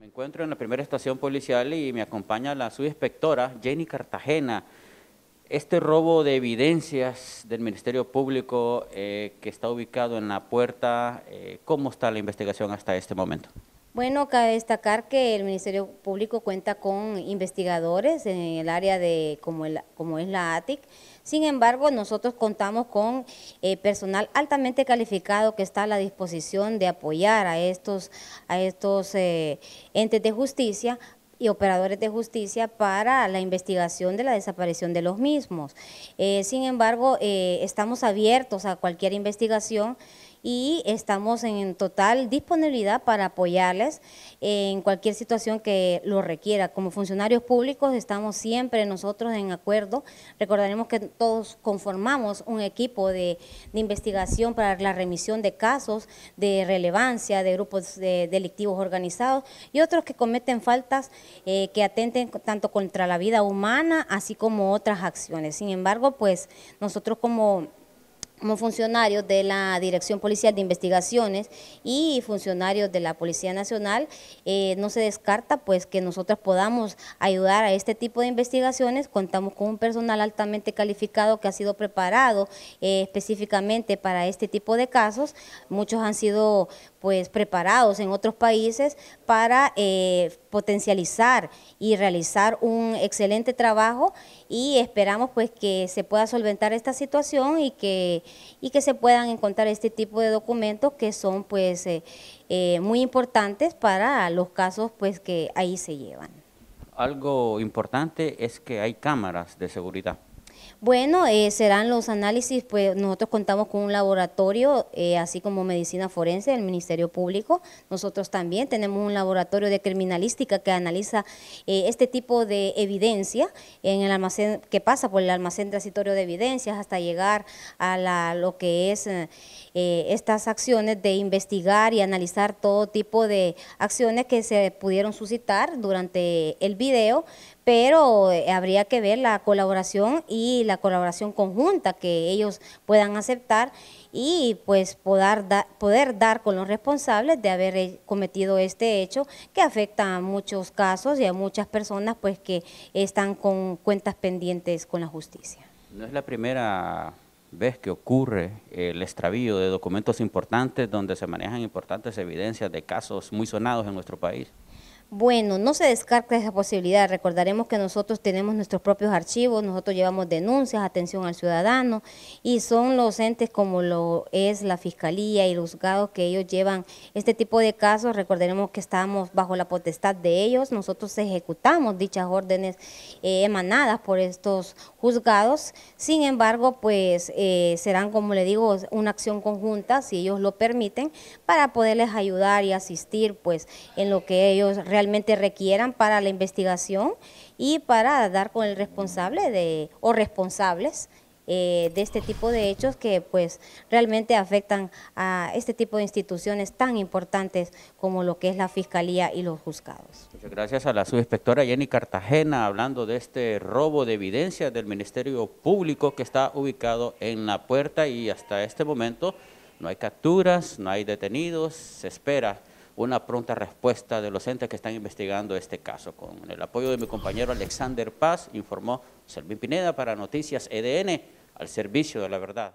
Me encuentro en la primera estación policial y me acompaña la subinspectora Jenny Cartagena. Este robo de evidencias del Ministerio Público eh, que está ubicado en la puerta, eh, ¿cómo está la investigación hasta este momento? Bueno, cabe destacar que el Ministerio Público cuenta con investigadores en el área de como, como es la ATIC. Sin embargo, nosotros contamos con eh, personal altamente calificado que está a la disposición de apoyar a estos, a estos eh, entes de justicia y operadores de justicia para la investigación de la desaparición de los mismos. Eh, sin embargo, estamos abiertos a cualquier investigación y estamos en total disponibilidad para apoyarles en cualquier situación que lo requiera. Como funcionarios públicos estamos siempre nosotros en acuerdo. Recordaremos que todos conformamos un equipo de, investigación para la remisión de casos de relevancia de grupos delictivos organizados y otros que cometen faltas eh, que atenten tanto contra la vida humana así como otras acciones. Sin embargo, pues nosotros como como funcionarios de la Dirección Policial de Investigaciones y funcionarios de la Policía Nacional, eh, no se descarta pues que nosotros podamos ayudar a este tipo de investigaciones. Contamos con un personal altamente calificado que ha sido preparado eh, específicamente para este tipo de casos. Muchos han sido pues preparados en otros países para eh, potencializar y realizar un excelente trabajo y esperamos pues que se pueda solventar esta situación y que, y que se puedan encontrar este tipo de documentos que son pues eh, eh, muy importantes para los casos pues que ahí se llevan. Algo importante es que hay cámaras de seguridad bueno, eh, serán los análisis, pues nosotros contamos con un laboratorio, eh, así como medicina forense del Ministerio Público. Nosotros también tenemos un laboratorio de criminalística que analiza eh, este tipo de evidencia en el almacén, que pasa por el almacén transitorio de evidencias hasta llegar a lo que es estas acciones de investigar y analizar todo tipo de acciones que se pudieron suscitar durante el video, pero habría que ver la colaboración y la colaboración conjunta que ellos puedan aceptar y pues poder, poder dar con los responsables de haber eh, cometido este hecho que afecta a muchos casos y a muchas personas pues que están con cuentas pendientes con la justicia. No es la primera vez que ocurre el extravío de documentos importantes donde se manejan importantes evidencias de casos muy sonados en nuestro país. Bueno, no se descarta esa posibilidad. Recordaremos que nosotros tenemos nuestros propios archivos, nosotros llevamos denuncias, atención al ciudadano y son los entes como lo es la fiscalía y los juzgados que ellos llevan este tipo de casos. Recordaremos que estamos bajo la potestad de ellos. Nosotros ejecutamos dichas órdenes eh, emanadas por estos juzgados. Sin embargo, pues eh, serán, como le digo, una acción conjunta, si ellos lo permiten, para poderles ayudar y asistir pues en lo que ellos realizan realmente requieran para la investigación y para dar con el responsable de, o responsables eh, de este tipo de hechos que pues realmente afectan a este tipo de instituciones tan importantes como lo que es la Fiscalía y los juzgados. Muchas gracias a la subinspectora Jenny Cartagena hablando de este robo de evidencia del Ministerio Público que está ubicado en La Puerta y hasta este momento no hay capturas, no hay detenidos, se espera una pronta respuesta de los entes que están investigando este caso. Con el apoyo de mi compañero Alexander Paz, informó Servín Pineda para Noticias EDN, al servicio de la verdad.